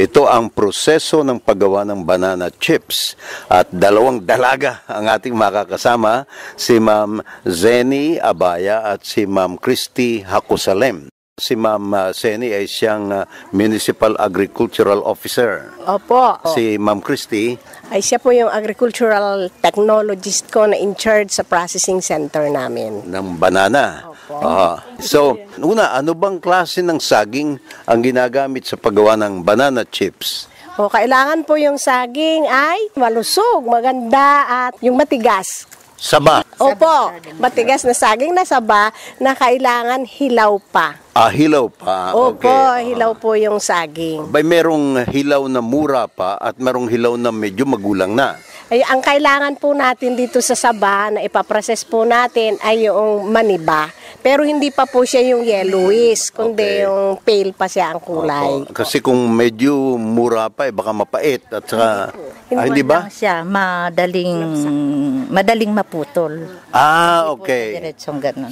Ito ang proseso ng paggawa ng banana chips. At dalawang dalaga ang ating makakasama, si Ma'am Zeni Abaya at si Ma'am Christy Hakusalem. Si Ma'am uh, Zeni ay siyang uh, Municipal Agricultural Officer. Opo. Si Ma'am Christy. Ay siya po yung agricultural technologist ko na in charge sa processing center namin. Ng banana. Wow. so, una, ano bang klase ng saging ang ginagamit sa paggawa ng banana chips? O, kailangan po yung saging ay malusog, maganda at yung matigas. Saba. Opo, matigas na saging na saba na kailangan hilaw pa. Ah, hilaw pa. Opo, okay. hilaw po yung saging. May merong hilaw na mura pa at merong hilaw na medyo magulang na. Ay, ang kailangan po natin dito sa saba na ipaprocess po natin ay yung maniba. Pero hindi pa po siya yung yellowish, kundi Okay. yung pale pa siya ang kulay. Opo. Kasi kung medyo mura pa eh, baka mapait at saka... Ah, hindi ba? siya, madaling, madaling maputol. Ah, okay.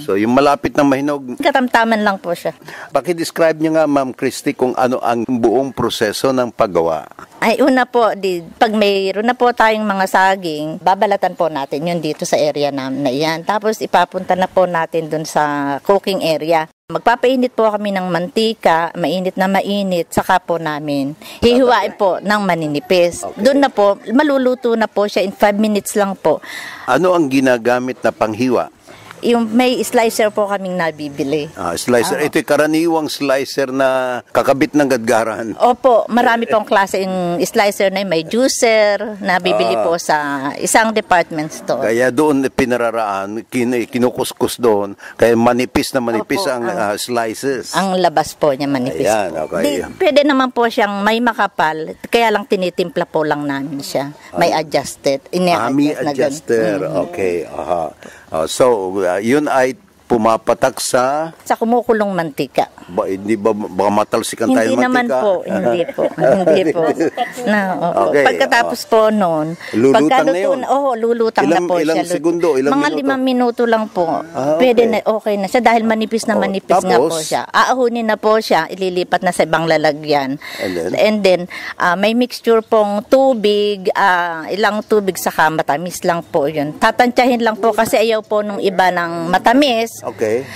So, yung malapit ng mahinog, Katamtaman lang po siya. Paki-describe niyo nga Ma'am Christy kung ano ang buong proseso ng paggawa. Ay, una po, di, pag mayroon na po tayong mga saging, babalatan po natin yun dito sa area namin na yan. Tapos ipapunta na po natin dun sa cooking area. Magpapainit po kami ng mantika, mainit na mainit, saka po namin hihiwain po ng maninipis. Okay. Doon na po, maluluto na po siya in 5 minutes lang po. Ano ang ginagamit na panghiwa? Yung may slicer po kaming nabibili. Ah, slicer. Ah. Ito karaniwang slicer na kakabit ng gadgaran. Opo, marami pong klase klaseng slicer na yun. May juicer na bibili Ah. po sa isang department store. Kaya doon pinararaan, kin- kinukuskus doon. Kaya manipis na manipis Opo, ang ang- ah, slices. Ang labas po niya manipis Ayan, okay. Di, pwede naman po siyang may makapal, kaya lang tinitimpla po lang namin siya. May ah. adjusted. Ah, Ine-adjust Ami na ganun. adjuster. Mm. Okay, aha. Uh, so, uh, yun ay pumapatak sa... Sa kumukulong mantika. Ba, hindi ba baka matalsikan tayo mantika? Hindi naman po, hindi po. hindi po. na, oh, Okay, Pagkatapos oh. po noon, lulutang na yun? oh, lulutang ilang, na po ilang siya. Ilang segundo? Ilang Mga minuto? limang minuto lang po. Ah, okay. Pwede na, okay na siya dahil manipis na oh, manipis tapos, nga po siya. Aahunin na po siya, ililipat na sa ibang lalagyan. And then? And then uh, may mixture pong tubig, uh, ilang tubig sa kamatamis lang po yun. Tatantyahin lang po kasi ayaw po nung iba ng matamis Okay.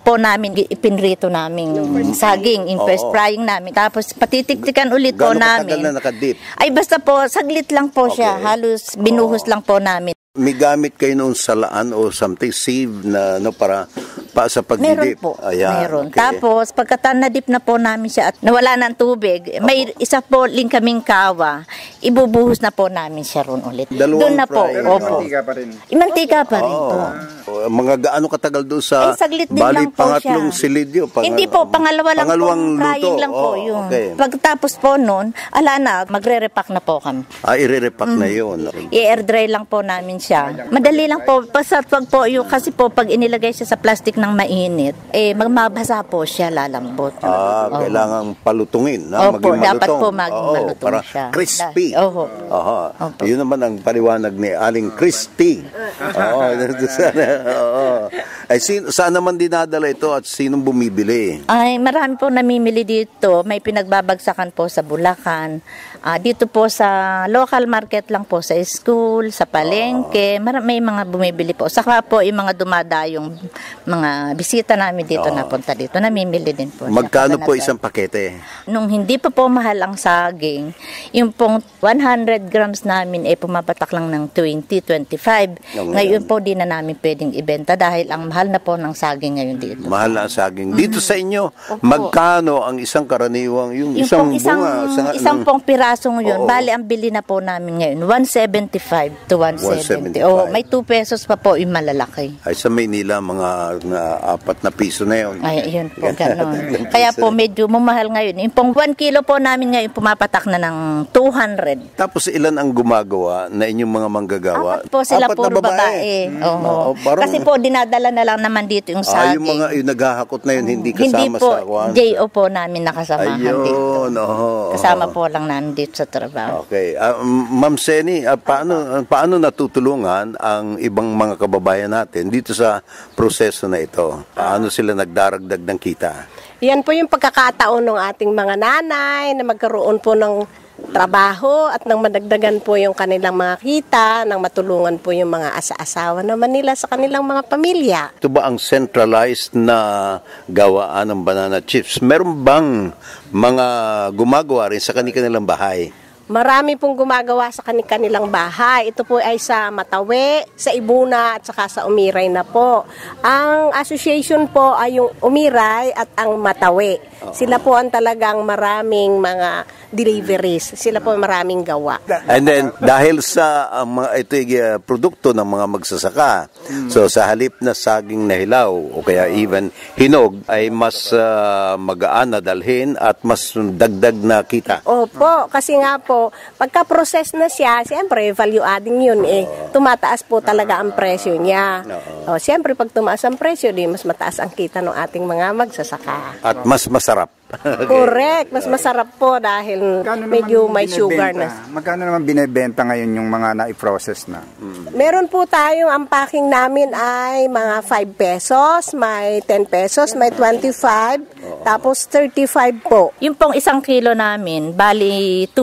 po namin, ipinrito namin saging, in first frying namin. Tapos patitiktikan ulit po Gano'ng namin. na nakadip? Ay basta po, saglit lang po siya. Halos binuhos lang po namin. May gamit kayo noon sa laan o something, save na no, para pa sa pagdidip? Meron po. Ayan, meron. Okay. Tapos, pagkatanadip na dip na po namin siya at nawala ng tubig, Opo. may isa po link kaming kawa, ibubuhos na po namin siya ron ulit. Dalawang doon na po. Pero Opo. mantika pa rin. Mantika pa rin oh. po. Ah. Mga gaano katagal doon sa Ay, saglit din bali, lang po pangatlong silidyo? Pang, Hindi po, pangalawa lang pangalawang po. Pangalawang luto. lang po oh, yun. Okay. Pagtapos po noon, ala na, magre-repack na po kami. Ah, i-repack mm. na yun. I-air dry lang po namin siya. Madali lang po, pasatwag po yung kasi po pag inilagay siya sa plastic ng mainit, eh magmabasa po siya, lalambot. Ah, oh. kailangan palutungin. Na, Opo, maging dapat po maging Oo, malutong para siya. Crispy. Oho. Oho. Opo. Yun naman ang paliwanag ni Aling Crispy. Oo. sana, oo. Ay, sino, saan naman dinadala ito at sinong bumibili? Ay, marami po namimili dito. May pinagbabagsakan po sa Bulacan. Uh, dito po sa local market lang po, sa school, sa palengke. Palengke. Mar- may mga bumibili po. Saka po yung mga dumadayong mga bisita namin dito Oo. napunta dito. Namimili din po. Magkano po isang pakete? Nung hindi pa po mahal ang saging, yung pong 100 grams namin ay eh, pumapatak lang ng 20, 25. Ngayon. Ngayon po din na namin pwedeng ibenta dahil ang mahal na po ng saging ngayon dito. Mahal na ang saging. Mm-hmm. Dito sa inyo, magkano ang isang karaniwang, yung, Yung isang, pong bunga, isang, isang pong pirasong yun, Oo. bali ang bili na po namin ngayon, 175 to 170. 75. Oh, may 2 pesos pa po yung malalaki. Ay, sa Maynila, mga na, apat na piso na yun. Ay, yun po, ganun. Kaya po, medyo mumahal ngayon. Yung pong 1 kilo po namin ngayon, pumapatak na ng 200. Tapos ilan ang gumagawa na inyong mga manggagawa? Apat po, sila apat puro babae. babae. Hmm. Oo. Oh, parang, Kasi po, dinadala na lang naman dito yung saging. Ah, yung mga yung naghahakot na yun, hindi kasama hindi po, sa kuwan. J.O. po namin nakasama. Ayun, dito. Oh, kasama po lang namin dito sa trabaho. Okay. Uh, Ma'am Seni, uh, paano, paano natutulungan tulungan ang ibang mga kababayan natin dito sa proseso na ito? Paano sila nagdaragdag ng kita? Yan po yung pagkakataon ng ating mga nanay na magkaroon po ng trabaho at nang madagdagan po yung kanilang mga kita, nang matulungan po yung mga asa-asawa naman nila sa kanilang mga pamilya. Ito ba ang centralized na gawaan ng banana chips? Meron bang mga gumagawa rin sa kanilang bahay? Marami pong gumagawa sa kanilang bahay. Ito po ay sa Matawe, sa Ibuna at saka sa Umiray na po. Ang association po ay yung Umiray at ang Matawe. Sila po ang talagang maraming mga deliveries. Sila po maraming gawa. And then dahil sa uh, mga ito uh, produkto ng mga magsasaka. So sa halip na saging na hilaw o kaya even hinog ay mas uh, magaan na dalhin at mas dagdag na kita. Opo, kasi nga po pagka-process na siya, siyempre, value adding yun eh. Tumataas po talaga ang presyo niya. O, oh, siyempre, pag tumaas ang presyo, di mas mataas ang kita ng ating mga magsasaka. At mas masarap. Correct. Mas masarap po dahil Magkano naman medyo may sugar na. Magkano naman binebenta ngayon yung mga na-process na? Mm. Meron po tayong ang packing namin ay mga 5 pesos, may 10 pesos, may 25, tapos 35 po. Yung pong isang kilo namin, bali 2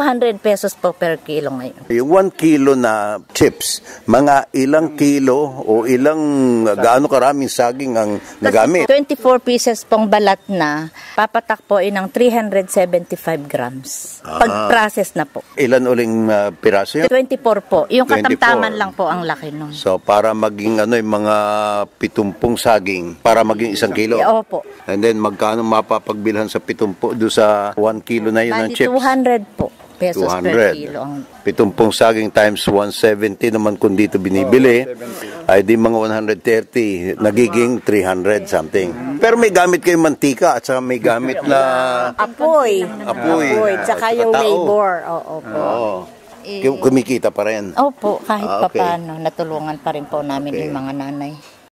200 pesos po per kilo ngayon. Yung 1 kilo na chips, mga ilang kilo o ilang gaano karaming saging ang nagamit? 24 pieces pong balat na, papatak po ng 375 grams. Ah. Pag-process na po. Ilan uling uh, piraso yun? 24 po. Yung 24. katamtaman lang po ang laki nun. So para maging ano yung mga 70 saging, para maging isang kilo? Eh, opo. And then magkano mapapagbilhan sa 70 do sa 1 kilo na yun ng chips? 200 po. 200. per kilo. Pitumpong saging times 170 naman kung dito binibili, oh, ay di mga 130, nagiging 300 something. Pero may gamit kayo mantika at saka may gamit na... Apoy. Apoy. Apoy. At saka yung labor. Oo, opo. Oo. Eh, kumikita pa rin. Opo, kahit ah, okay. paano, natulungan pa rin po namin okay. yung mga nanay.